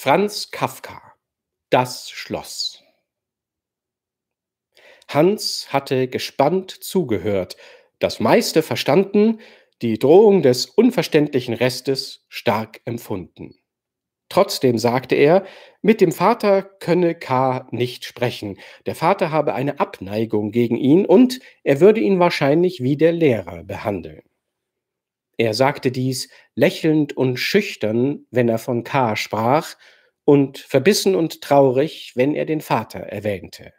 Franz Kafka Das Schloss Hans hatte gespannt zugehört, das meiste verstanden, die Drohung des unverständlichen Restes stark empfunden. Trotzdem sagte er, mit dem Vater könne K. nicht sprechen. Der Vater habe eine Abneigung gegen ihn und er würde ihn wahrscheinlich wie der Lehrer behandeln. Er sagte dies lächelnd und schüchtern, wenn er von K. sprach, und verbissen und traurig, wenn er den Vater erwähnte.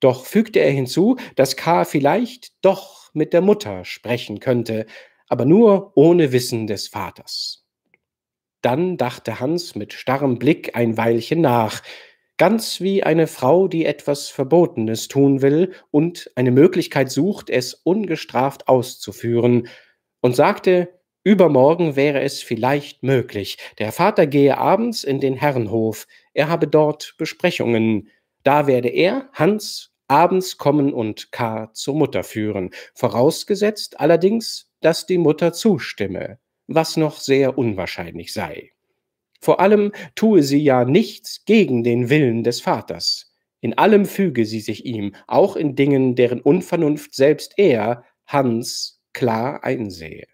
Doch fügte er hinzu, dass K. vielleicht doch mit der Mutter sprechen könnte, aber nur ohne Wissen des Vaters. Dann dachte Hans mit starrem Blick ein Weilchen nach, ganz wie eine Frau, die etwas Verbotenes tun will und eine Möglichkeit sucht, es ungestraft auszuführen, und sagte Übermorgen wäre es vielleicht möglich. Der Vater gehe abends in den Herrenhof. Er habe dort Besprechungen. Da werde er, Hans, abends kommen und K. zur Mutter führen. Vorausgesetzt allerdings, dass die Mutter zustimme, was noch sehr unwahrscheinlich sei. Vor allem tue sie ja nichts gegen den Willen des Vaters. In allem füge sie sich ihm, auch in Dingen, deren Unvernunft selbst er, Hans, klar einsehe.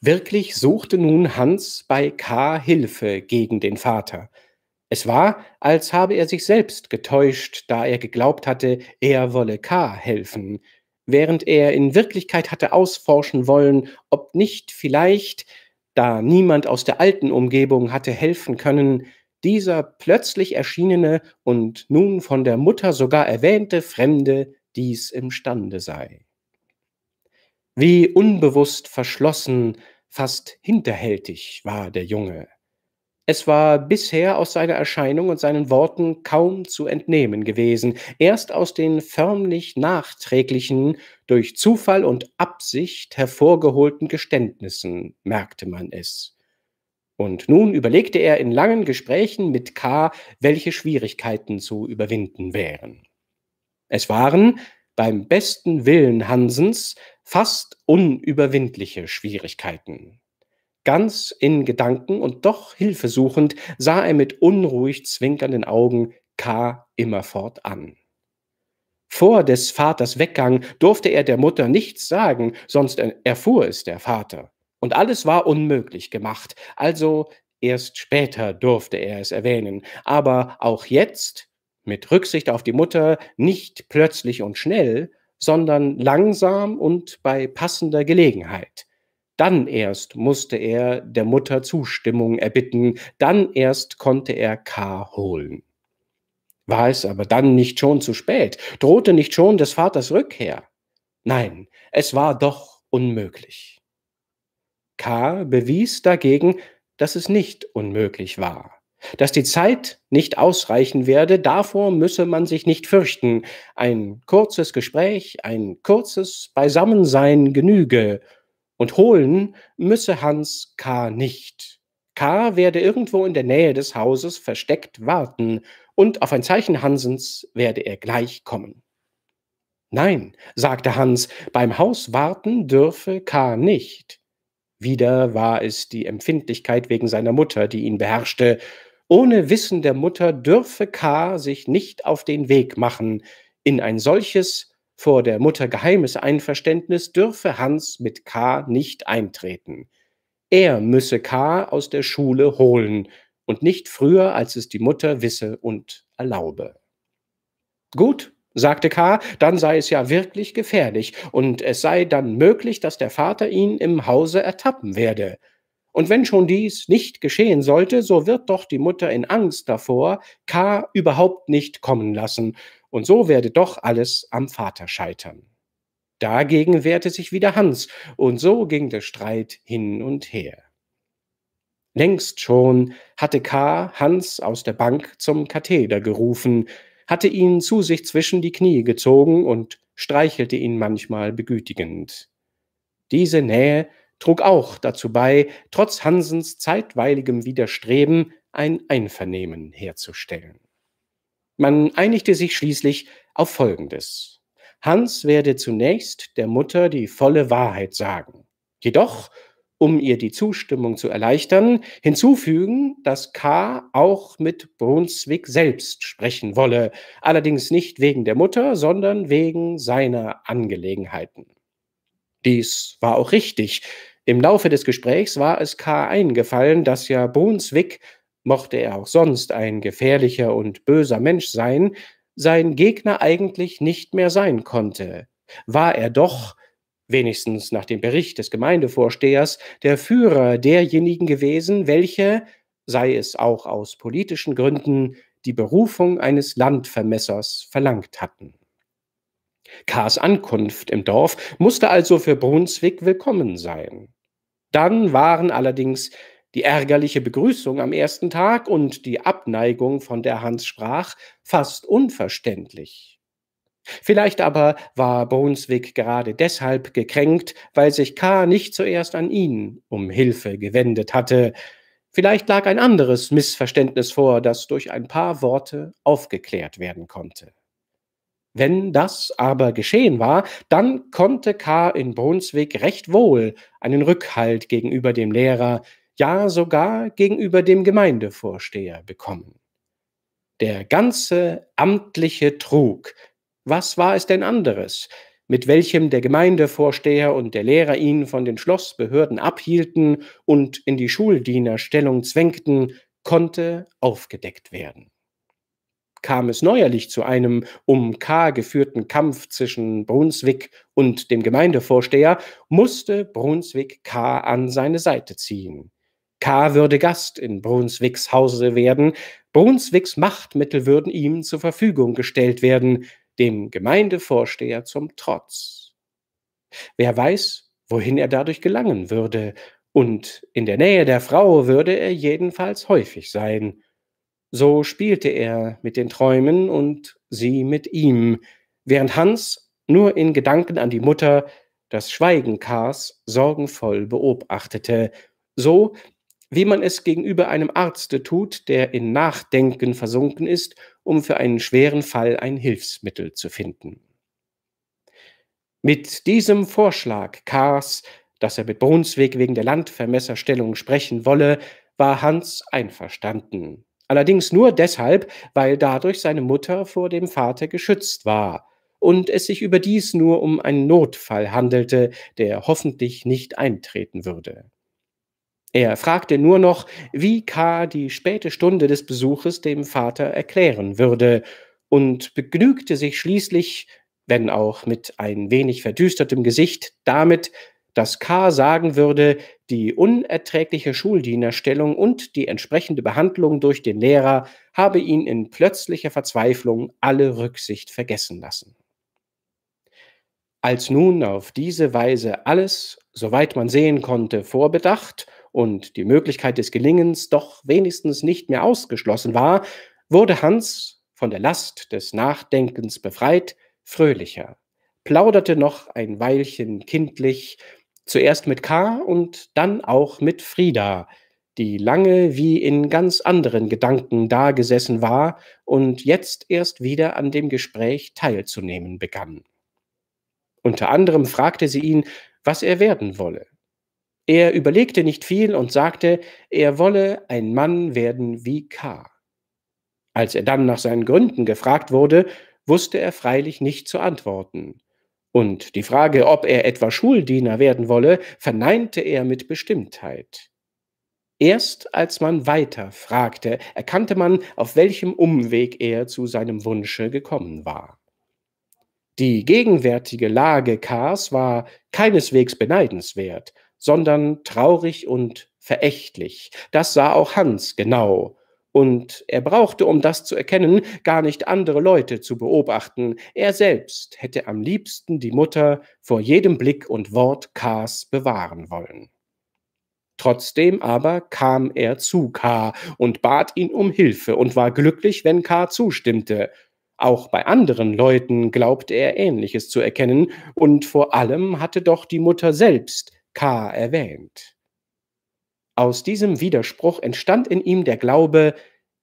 Wirklich suchte nun Hans bei K. Hilfe gegen den Vater. Es war, als habe er sich selbst getäuscht, da er geglaubt hatte, er wolle K. helfen, während er in Wirklichkeit hatte ausforschen wollen, ob nicht vielleicht, da niemand aus der alten Umgebung hatte helfen können, dieser plötzlich erschienene und nun von der Mutter sogar erwähnte Fremde dies imstande sei. Wie unbewusst verschlossen, fast hinterhältig war der Junge. Es war bisher aus seiner Erscheinung und seinen Worten kaum zu entnehmen gewesen. Erst aus den förmlich nachträglichen, durch Zufall und Absicht hervorgeholten Geständnissen merkte man es. Und nun überlegte er in langen Gesprächen mit K, welche Schwierigkeiten zu überwinden wären. Es waren beim besten Willen Hansens fast unüberwindliche Schwierigkeiten. Ganz in Gedanken und doch Hilfe suchend sah er mit unruhig zwinkernden Augen K. immerfort an. Vor des Vaters Weggang durfte er der Mutter nichts sagen, sonst erfuhr es der Vater. Und alles war unmöglich gemacht, also erst später durfte er es erwähnen. Aber auch jetzt mit Rücksicht auf die Mutter nicht plötzlich und schnell, sondern langsam und bei passender Gelegenheit. Dann erst musste er der Mutter Zustimmung erbitten, dann erst konnte er K. holen. War es aber dann nicht schon zu spät? Drohte nicht schon des Vaters Rückkehr? Nein, es war doch unmöglich. K. bewies dagegen, dass es nicht unmöglich war. Dass die Zeit nicht ausreichen werde, davor müsse man sich nicht fürchten. Ein kurzes Gespräch, ein kurzes Beisammensein genüge. Und holen müsse Hans K. nicht. K. werde irgendwo in der Nähe des Hauses versteckt warten, und auf ein Zeichen Hansens werde er gleich kommen. Nein, sagte Hans, beim Haus warten dürfe K. nicht. Wieder war es die Empfindlichkeit wegen seiner Mutter, die ihn beherrschte, ohne Wissen der Mutter dürfe K. sich nicht auf den Weg machen. In ein solches, vor der Mutter geheimes Einverständnis dürfe Hans mit K. nicht eintreten. Er müsse K. aus der Schule holen und nicht früher, als es die Mutter wisse und erlaube. Gut, sagte K., dann sei es ja wirklich gefährlich, und es sei dann möglich, dass der Vater ihn im Hause ertappen werde. Und wenn schon dies nicht geschehen sollte, so wird doch die Mutter in Angst davor K überhaupt nicht kommen lassen, und so werde doch alles am Vater scheitern. Dagegen wehrte sich wieder Hans, und so ging der Streit hin und her. Längst schon hatte K. Hans aus der Bank zum Katheder gerufen, hatte ihn zu sich zwischen die Knie gezogen und streichelte ihn manchmal begütigend. Diese Nähe trug auch dazu bei, trotz Hansens zeitweiligem Widerstreben ein Einvernehmen herzustellen. Man einigte sich schließlich auf Folgendes. Hans werde zunächst der Mutter die volle Wahrheit sagen, jedoch, um ihr die Zustimmung zu erleichtern, hinzufügen, dass K. auch mit Brunswick selbst sprechen wolle, allerdings nicht wegen der Mutter, sondern wegen seiner Angelegenheiten. Dies war auch richtig, im Laufe des Gesprächs war es K. eingefallen, dass ja Brunswick, mochte er auch sonst ein gefährlicher und böser Mensch sein, sein Gegner eigentlich nicht mehr sein konnte. War er doch, wenigstens nach dem Bericht des Gemeindevorstehers, der Führer derjenigen gewesen, welche, sei es auch aus politischen Gründen, die Berufung eines Landvermessers verlangt hatten. Kars Ankunft im Dorf musste also für Brunswick willkommen sein. Dann waren allerdings die ärgerliche Begrüßung am ersten Tag und die Abneigung, von der Hans sprach, fast unverständlich. Vielleicht aber war Brunswick gerade deshalb gekränkt, weil sich K. nicht zuerst an ihn um Hilfe gewendet hatte. Vielleicht lag ein anderes Missverständnis vor, das durch ein paar Worte aufgeklärt werden konnte. Wenn das aber geschehen war, dann konnte K. in Brunswick recht wohl einen Rückhalt gegenüber dem Lehrer, ja sogar gegenüber dem Gemeindevorsteher bekommen. Der ganze amtliche Trug, was war es denn anderes, mit welchem der Gemeindevorsteher und der Lehrer ihn von den Schlossbehörden abhielten und in die Schuldienerstellung zwängten, konnte aufgedeckt werden kam es neuerlich zu einem um K geführten Kampf zwischen Brunswick und dem Gemeindevorsteher, musste Brunswick K an seine Seite ziehen. K würde Gast in Brunswicks Hause werden, Brunswicks Machtmittel würden ihm zur Verfügung gestellt werden, dem Gemeindevorsteher zum Trotz. Wer weiß, wohin er dadurch gelangen würde, und in der Nähe der Frau würde er jedenfalls häufig sein. So spielte er mit den Träumen und sie mit ihm, während Hans nur in Gedanken an die Mutter das Schweigen Kars sorgenvoll beobachtete, so wie man es gegenüber einem Arzte tut, der in Nachdenken versunken ist, um für einen schweren Fall ein Hilfsmittel zu finden. Mit diesem Vorschlag Kars, dass er mit Brunswick wegen der Landvermesserstellung sprechen wolle, war Hans einverstanden. Allerdings nur deshalb, weil dadurch seine Mutter vor dem Vater geschützt war und es sich überdies nur um einen Notfall handelte, der hoffentlich nicht eintreten würde. Er fragte nur noch, wie K. die späte Stunde des Besuches dem Vater erklären würde und begnügte sich schließlich, wenn auch mit ein wenig verdüstertem Gesicht, damit, dass K. sagen würde, die unerträgliche Schuldienerstellung und die entsprechende Behandlung durch den Lehrer habe ihn in plötzlicher Verzweiflung alle Rücksicht vergessen lassen. Als nun auf diese Weise alles, soweit man sehen konnte, vorbedacht und die Möglichkeit des Gelingens doch wenigstens nicht mehr ausgeschlossen war, wurde Hans von der Last des Nachdenkens befreit, fröhlicher, plauderte noch ein Weilchen kindlich Zuerst mit K und dann auch mit Frieda, die lange wie in ganz anderen Gedanken dagesessen war und jetzt erst wieder an dem Gespräch teilzunehmen begann. Unter anderem fragte sie ihn, was er werden wolle. Er überlegte nicht viel und sagte, er wolle ein Mann werden wie K. Als er dann nach seinen Gründen gefragt wurde, wusste er freilich nicht zu antworten. Und die Frage, ob er etwa Schuldiener werden wolle, verneinte er mit Bestimmtheit. Erst als man weiter fragte, erkannte man, auf welchem Umweg er zu seinem Wunsche gekommen war. Die gegenwärtige Lage Kars war keineswegs beneidenswert, sondern traurig und verächtlich. Das sah auch Hans genau, und er brauchte, um das zu erkennen, gar nicht andere Leute zu beobachten. Er selbst hätte am liebsten die Mutter vor jedem Blick und Wort Ks bewahren wollen. Trotzdem aber kam er zu K und bat ihn um Hilfe und war glücklich, wenn K zustimmte. Auch bei anderen Leuten glaubte er Ähnliches zu erkennen, und vor allem hatte doch die Mutter selbst K erwähnt. Aus diesem Widerspruch entstand in ihm der Glaube,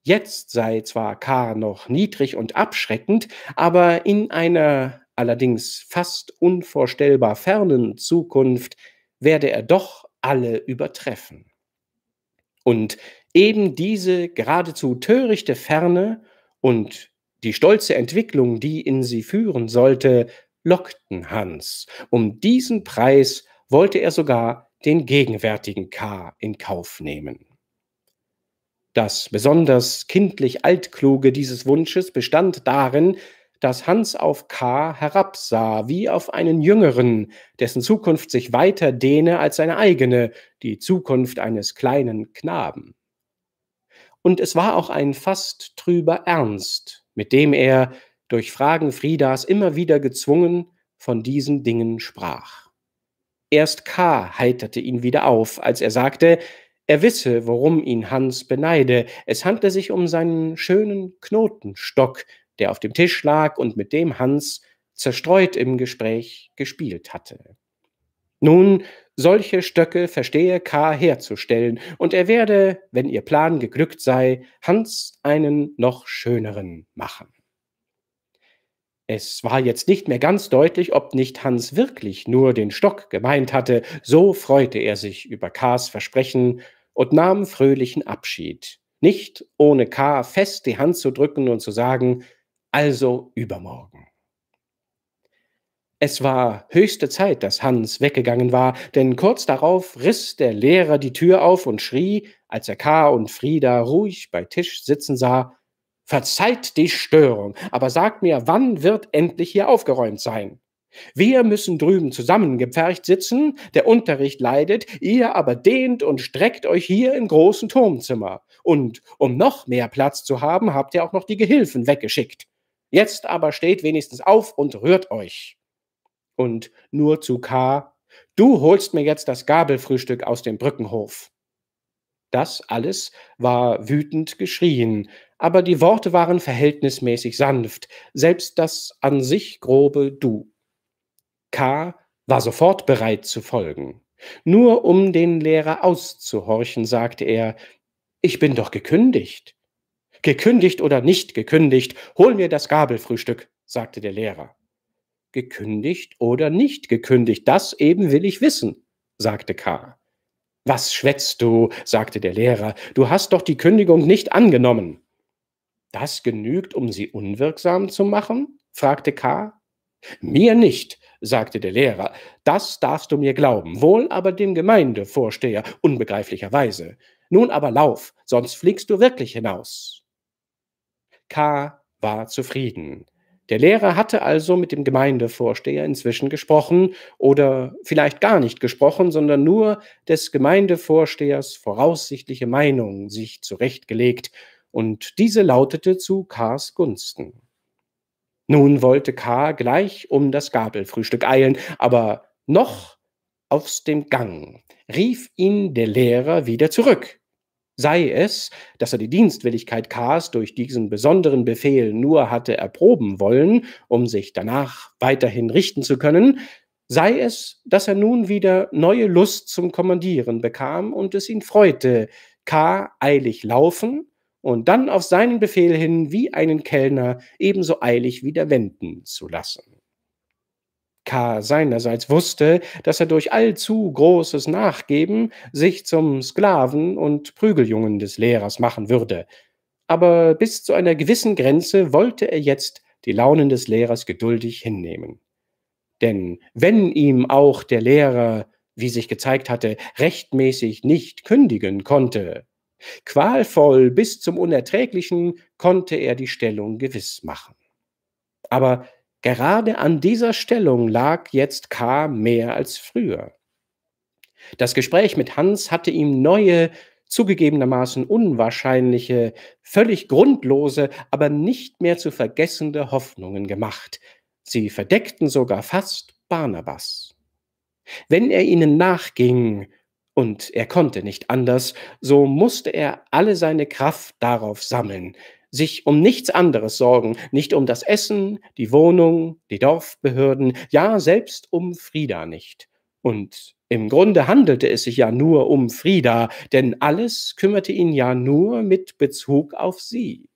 jetzt sei zwar K. noch niedrig und abschreckend, aber in einer allerdings fast unvorstellbar fernen Zukunft werde er doch alle übertreffen. Und eben diese geradezu törichte Ferne und die stolze Entwicklung, die in sie führen sollte, lockten Hans. Um diesen Preis wollte er sogar den gegenwärtigen K in Kauf nehmen. Das besonders kindlich Altkluge dieses Wunsches bestand darin, dass Hans auf K. herabsah, wie auf einen Jüngeren, dessen Zukunft sich weiter dehne als seine eigene, die Zukunft eines kleinen Knaben. Und es war auch ein fast trüber Ernst, mit dem er, durch Fragen Friedas immer wieder gezwungen, von diesen Dingen sprach. Erst K. heiterte ihn wieder auf, als er sagte, er wisse, worum ihn Hans beneide. Es handle sich um seinen schönen Knotenstock, der auf dem Tisch lag und mit dem Hans zerstreut im Gespräch gespielt hatte. Nun, solche Stöcke verstehe K. herzustellen, und er werde, wenn ihr Plan geglückt sei, Hans einen noch schöneren machen. Es war jetzt nicht mehr ganz deutlich, ob nicht Hans wirklich nur den Stock gemeint hatte, so freute er sich über Ks Versprechen und nahm fröhlichen Abschied, nicht ohne K fest die Hand zu drücken und zu sagen, also übermorgen. Es war höchste Zeit, dass Hans weggegangen war, denn kurz darauf riss der Lehrer die Tür auf und schrie, als er K. und Frieda ruhig bei Tisch sitzen sah, Verzeiht die Störung, aber sagt mir, wann wird endlich hier aufgeräumt sein? Wir müssen drüben zusammengepfercht sitzen, der Unterricht leidet, ihr aber dehnt und streckt euch hier im großen Turmzimmer. Und um noch mehr Platz zu haben, habt ihr auch noch die Gehilfen weggeschickt. Jetzt aber steht wenigstens auf und rührt euch. Und nur zu K. Du holst mir jetzt das Gabelfrühstück aus dem Brückenhof. Das alles war wütend geschrien, aber die Worte waren verhältnismäßig sanft, selbst das an sich grobe Du. K. war sofort bereit zu folgen. Nur um den Lehrer auszuhorchen, sagte er, ich bin doch gekündigt. Gekündigt oder nicht gekündigt, hol mir das Gabelfrühstück, sagte der Lehrer. Gekündigt oder nicht gekündigt, das eben will ich wissen, sagte K. Was schwätzt du? sagte der Lehrer, du hast doch die Kündigung nicht angenommen. Das genügt, um sie unwirksam zu machen? fragte K. Mir nicht, sagte der Lehrer. Das darfst du mir glauben, wohl aber dem Gemeindevorsteher, unbegreiflicherweise. Nun aber lauf, sonst fliegst du wirklich hinaus. K. war zufrieden. Der Lehrer hatte also mit dem Gemeindevorsteher inzwischen gesprochen oder vielleicht gar nicht gesprochen, sondern nur des Gemeindevorstehers voraussichtliche Meinung sich zurechtgelegt und diese lautete zu Kars Gunsten. Nun wollte K. gleich um das Gabelfrühstück eilen, aber noch aufs dem Gang rief ihn der Lehrer wieder zurück. Sei es, dass er die Dienstwilligkeit Ks durch diesen besonderen Befehl nur hatte erproben wollen, um sich danach weiterhin richten zu können, sei es, dass er nun wieder neue Lust zum Kommandieren bekam und es ihn freute, K. eilig laufen und dann auf seinen Befehl hin wie einen Kellner ebenso eilig wieder wenden zu lassen. K. seinerseits wusste, dass er durch allzu großes Nachgeben sich zum Sklaven und Prügeljungen des Lehrers machen würde. Aber bis zu einer gewissen Grenze wollte er jetzt die Launen des Lehrers geduldig hinnehmen. Denn wenn ihm auch der Lehrer, wie sich gezeigt hatte, rechtmäßig nicht kündigen konnte, Qualvoll bis zum Unerträglichen konnte er die Stellung gewiss machen. Aber gerade an dieser Stellung lag jetzt K. mehr als früher. Das Gespräch mit Hans hatte ihm neue, zugegebenermaßen unwahrscheinliche, völlig grundlose, aber nicht mehr zu vergessende Hoffnungen gemacht. Sie verdeckten sogar fast Barnabas. Wenn er ihnen nachging, und er konnte nicht anders, so musste er alle seine Kraft darauf sammeln, sich um nichts anderes sorgen, nicht um das Essen, die Wohnung, die Dorfbehörden, ja selbst um Frieda nicht. Und im Grunde handelte es sich ja nur um Frieda, denn alles kümmerte ihn ja nur mit Bezug auf sie.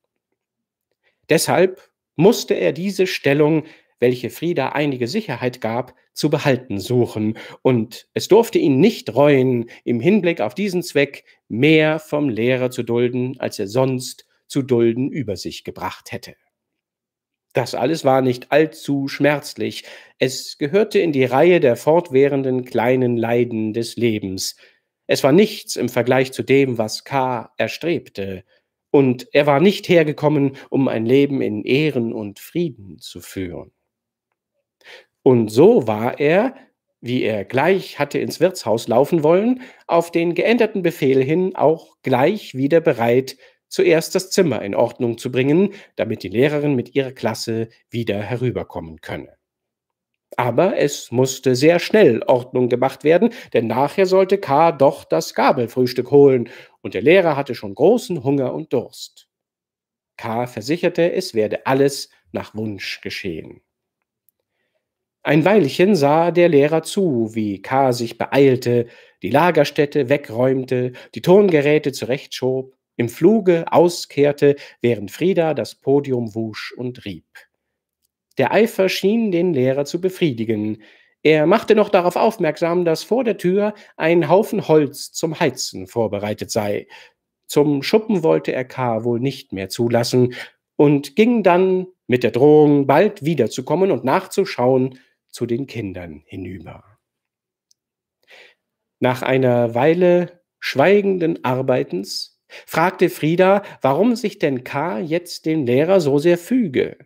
Deshalb musste er diese Stellung welche Frieda einige Sicherheit gab, zu behalten suchen, und es durfte ihn nicht reuen, im Hinblick auf diesen Zweck mehr vom Lehrer zu dulden, als er sonst zu dulden über sich gebracht hätte. Das alles war nicht allzu schmerzlich, es gehörte in die Reihe der fortwährenden kleinen Leiden des Lebens. Es war nichts im Vergleich zu dem, was K. erstrebte, und er war nicht hergekommen, um ein Leben in Ehren und Frieden zu führen. Und so war er, wie er gleich hatte ins Wirtshaus laufen wollen, auf den geänderten Befehl hin auch gleich wieder bereit, zuerst das Zimmer in Ordnung zu bringen, damit die Lehrerin mit ihrer Klasse wieder herüberkommen könne. Aber es musste sehr schnell Ordnung gemacht werden, denn nachher sollte K. doch das Gabelfrühstück holen, und der Lehrer hatte schon großen Hunger und Durst. K. versicherte, es werde alles nach Wunsch geschehen. Ein Weilchen sah der Lehrer zu, wie K. sich beeilte, die Lagerstätte wegräumte, die Tongeräte zurechtschob, im Fluge auskehrte, während Frieda das Podium wusch und rieb. Der Eifer schien den Lehrer zu befriedigen. Er machte noch darauf aufmerksam, dass vor der Tür ein Haufen Holz zum Heizen vorbereitet sei. Zum Schuppen wollte er K. wohl nicht mehr zulassen und ging dann mit der Drohung, bald wiederzukommen und nachzuschauen, zu den Kindern hinüber. Nach einer Weile schweigenden Arbeitens fragte Frieda, warum sich denn K. jetzt dem Lehrer so sehr füge.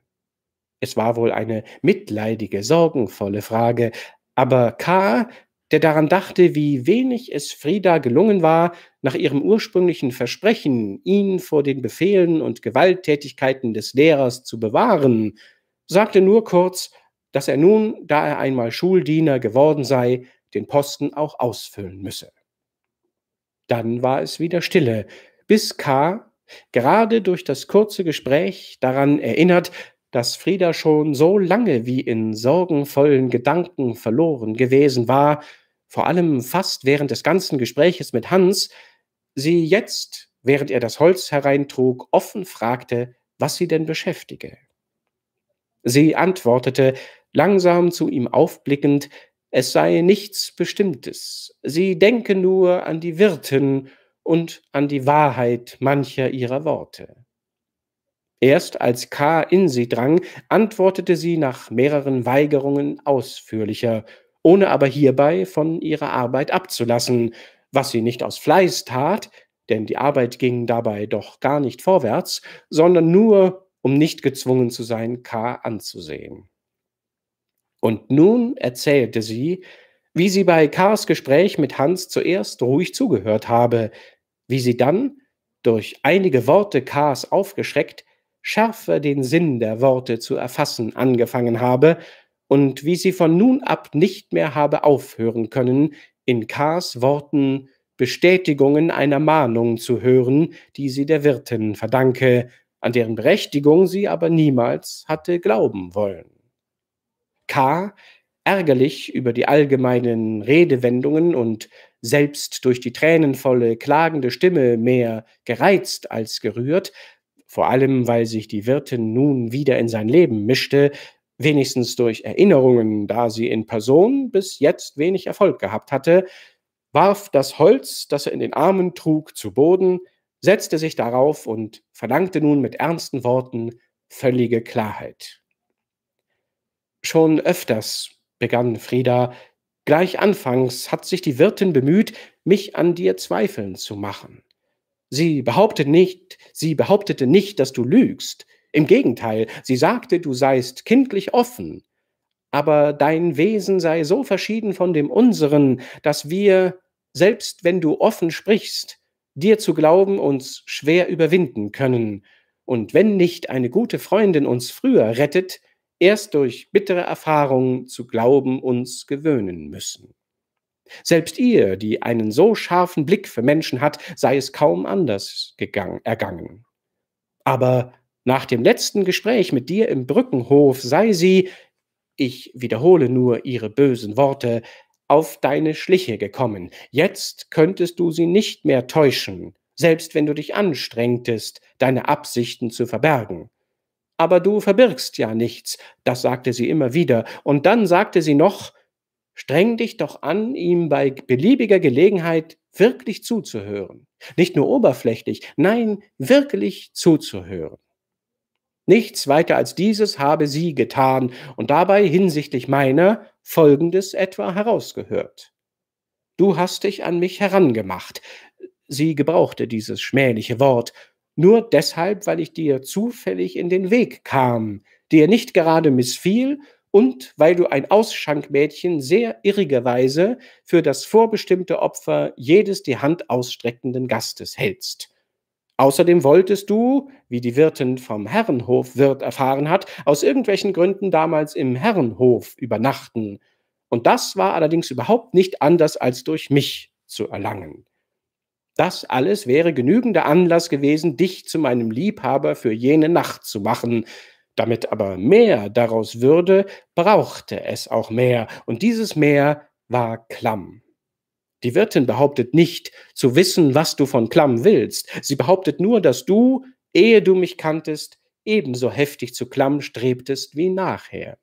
Es war wohl eine mitleidige, sorgenvolle Frage, aber K., der daran dachte, wie wenig es Frieda gelungen war, nach ihrem ursprünglichen Versprechen, ihn vor den Befehlen und Gewalttätigkeiten des Lehrers zu bewahren, sagte nur kurz, dass er nun, da er einmal Schuldiener geworden sei, den Posten auch ausfüllen müsse. Dann war es wieder Stille, bis K. gerade durch das kurze Gespräch daran erinnert, dass Frieda schon so lange wie in sorgenvollen Gedanken verloren gewesen war, vor allem fast während des ganzen Gespräches mit Hans, sie jetzt, während er das Holz hereintrug, offen fragte, was sie denn beschäftige. Sie antwortete, langsam zu ihm aufblickend, es sei nichts Bestimmtes. Sie denke nur an die Wirten und an die Wahrheit mancher ihrer Worte. Erst als K. in sie drang, antwortete sie nach mehreren Weigerungen ausführlicher, ohne aber hierbei von ihrer Arbeit abzulassen, was sie nicht aus Fleiß tat, denn die Arbeit ging dabei doch gar nicht vorwärts, sondern nur, um nicht gezwungen zu sein, K. anzusehen. Und nun erzählte sie, wie sie bei Kars Gespräch mit Hans zuerst ruhig zugehört habe, wie sie dann, durch einige Worte Kars aufgeschreckt, schärfer den Sinn der Worte zu erfassen angefangen habe und wie sie von nun ab nicht mehr habe aufhören können, in Kars Worten Bestätigungen einer Mahnung zu hören, die sie der Wirtin verdanke, an deren Berechtigung sie aber niemals hatte glauben wollen. K. ärgerlich über die allgemeinen Redewendungen und selbst durch die tränenvolle, klagende Stimme mehr gereizt als gerührt, vor allem weil sich die Wirtin nun wieder in sein Leben mischte, wenigstens durch Erinnerungen, da sie in Person bis jetzt wenig Erfolg gehabt hatte, warf das Holz, das er in den Armen trug, zu Boden, setzte sich darauf und verlangte nun mit ernsten Worten völlige Klarheit. Schon öfters, begann Frieda, gleich anfangs hat sich die Wirtin bemüht, mich an dir zweifeln zu machen. Sie behauptete nicht, sie behauptete nicht, dass du lügst. Im Gegenteil, sie sagte, du seist kindlich offen, aber dein Wesen sei so verschieden von dem unseren, dass wir, selbst wenn du offen sprichst, dir zu glauben uns schwer überwinden können, und wenn nicht eine gute Freundin uns früher rettet, erst durch bittere Erfahrungen zu glauben uns gewöhnen müssen. Selbst ihr, die einen so scharfen Blick für Menschen hat, sei es kaum anders gegangen, ergangen. Aber nach dem letzten Gespräch mit dir im Brückenhof sei sie, ich wiederhole nur ihre bösen Worte, auf deine Schliche gekommen. Jetzt könntest du sie nicht mehr täuschen, selbst wenn du dich anstrengtest, deine Absichten zu verbergen aber du verbirgst ja nichts. Das sagte sie immer wieder. Und dann sagte sie noch, streng dich doch an, ihm bei beliebiger Gelegenheit wirklich zuzuhören. Nicht nur oberflächlich, nein, wirklich zuzuhören. Nichts weiter als dieses habe sie getan und dabei hinsichtlich meiner Folgendes etwa herausgehört. Du hast dich an mich herangemacht. Sie gebrauchte dieses schmähliche Wort nur deshalb, weil ich dir zufällig in den Weg kam, dir nicht gerade missfiel und weil du ein Ausschankmädchen sehr irrigerweise für das vorbestimmte Opfer jedes die Hand ausstreckenden Gastes hältst. Außerdem wolltest du, wie die Wirtin vom Herrenhofwirt erfahren hat, aus irgendwelchen Gründen damals im Herrenhof übernachten. Und das war allerdings überhaupt nicht anders als durch mich zu erlangen. Das alles wäre genügender Anlass gewesen, dich zu meinem Liebhaber für jene Nacht zu machen. Damit aber mehr daraus würde, brauchte es auch mehr, und dieses mehr war klamm. Die Wirtin behauptet nicht, zu wissen, was du von klamm willst. Sie behauptet nur, dass du, ehe du mich kanntest, ebenso heftig zu klamm strebtest wie nachher.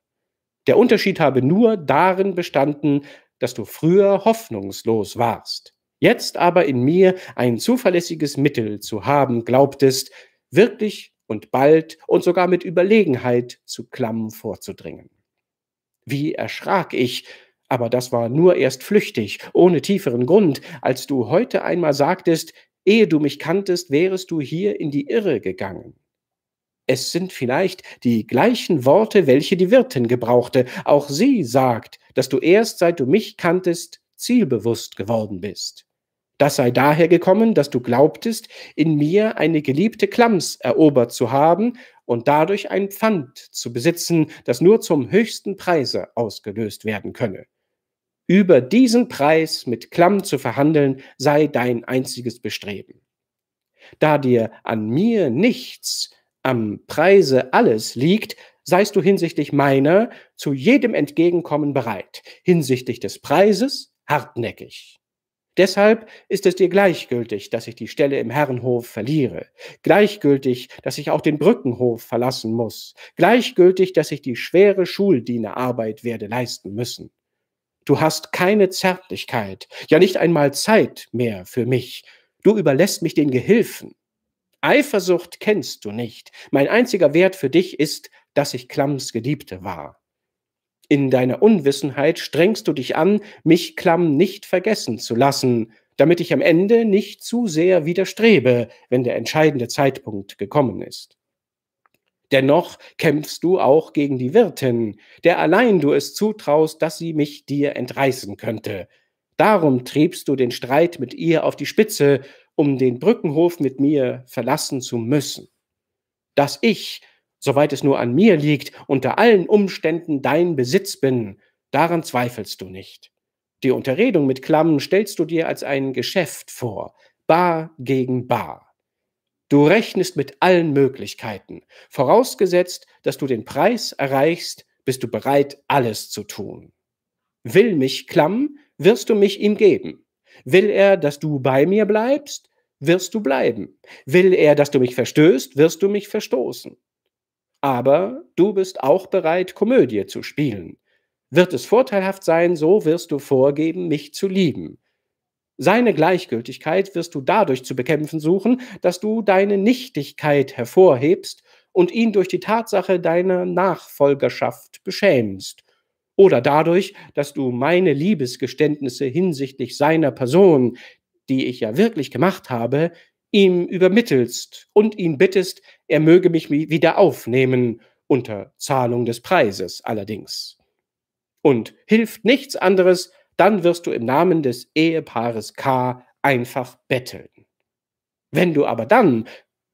Der Unterschied habe nur darin bestanden, dass du früher hoffnungslos warst jetzt aber in mir ein zuverlässiges Mittel zu haben glaubtest, wirklich und bald und sogar mit Überlegenheit zu Klamm vorzudringen. Wie erschrak ich, aber das war nur erst flüchtig, ohne tieferen Grund, als du heute einmal sagtest, ehe du mich kanntest, wärest du hier in die Irre gegangen. Es sind vielleicht die gleichen Worte, welche die Wirtin gebrauchte. Auch sie sagt, dass du erst seit du mich kanntest, zielbewusst geworden bist. Das sei daher gekommen, dass du glaubtest, in mir eine geliebte Klamms erobert zu haben und dadurch ein Pfand zu besitzen, das nur zum höchsten Preise ausgelöst werden könne. Über diesen Preis mit Klamm zu verhandeln, sei dein einziges Bestreben. Da dir an mir nichts, am Preise alles liegt, seist du hinsichtlich meiner zu jedem Entgegenkommen bereit, hinsichtlich des Preises hartnäckig. Deshalb ist es dir gleichgültig, dass ich die Stelle im Herrenhof verliere, gleichgültig, dass ich auch den Brückenhof verlassen muss, gleichgültig, dass ich die schwere Schuldienerarbeit werde leisten müssen. Du hast keine Zärtlichkeit, ja nicht einmal Zeit mehr für mich. Du überlässt mich den Gehilfen. Eifersucht kennst du nicht. Mein einziger Wert für dich ist, dass ich Klamms Geliebte war. In deiner Unwissenheit strengst du dich an, mich klamm nicht vergessen zu lassen, damit ich am Ende nicht zu sehr widerstrebe, wenn der entscheidende Zeitpunkt gekommen ist. Dennoch kämpfst du auch gegen die Wirtin, der allein du es zutraust, dass sie mich dir entreißen könnte. Darum triebst du den Streit mit ihr auf die Spitze, um den Brückenhof mit mir verlassen zu müssen. Dass ich soweit es nur an mir liegt, unter allen Umständen dein Besitz bin, daran zweifelst du nicht. Die Unterredung mit Klamm stellst du dir als ein Geschäft vor, bar gegen bar. Du rechnest mit allen Möglichkeiten, vorausgesetzt, dass du den Preis erreichst, bist du bereit, alles zu tun. Will mich Klamm, wirst du mich ihm geben. Will er, dass du bei mir bleibst, wirst du bleiben. Will er, dass du mich verstößt, wirst du mich verstoßen aber du bist auch bereit, Komödie zu spielen. Wird es vorteilhaft sein, so wirst du vorgeben, mich zu lieben. Seine Gleichgültigkeit wirst du dadurch zu bekämpfen suchen, dass du deine Nichtigkeit hervorhebst und ihn durch die Tatsache deiner Nachfolgerschaft beschämst. Oder dadurch, dass du meine Liebesgeständnisse hinsichtlich seiner Person, die ich ja wirklich gemacht habe, ihm übermittelst und ihn bittest, er möge mich wieder aufnehmen, unter Zahlung des Preises allerdings. Und hilft nichts anderes, dann wirst du im Namen des Ehepaares K einfach betteln. Wenn du aber dann,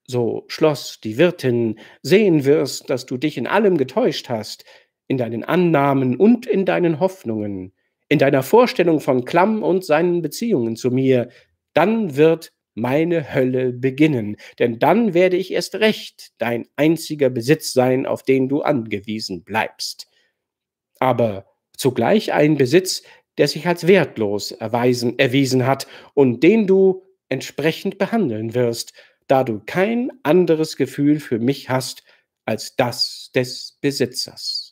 so schloss die Wirtin, sehen wirst, dass du dich in allem getäuscht hast, in deinen Annahmen und in deinen Hoffnungen, in deiner Vorstellung von Klamm und seinen Beziehungen zu mir, dann wird meine Hölle beginnen, denn dann werde ich erst recht dein einziger Besitz sein, auf den du angewiesen bleibst. Aber zugleich ein Besitz, der sich als wertlos erweisen, erwiesen hat und den du entsprechend behandeln wirst, da du kein anderes Gefühl für mich hast als das des Besitzers.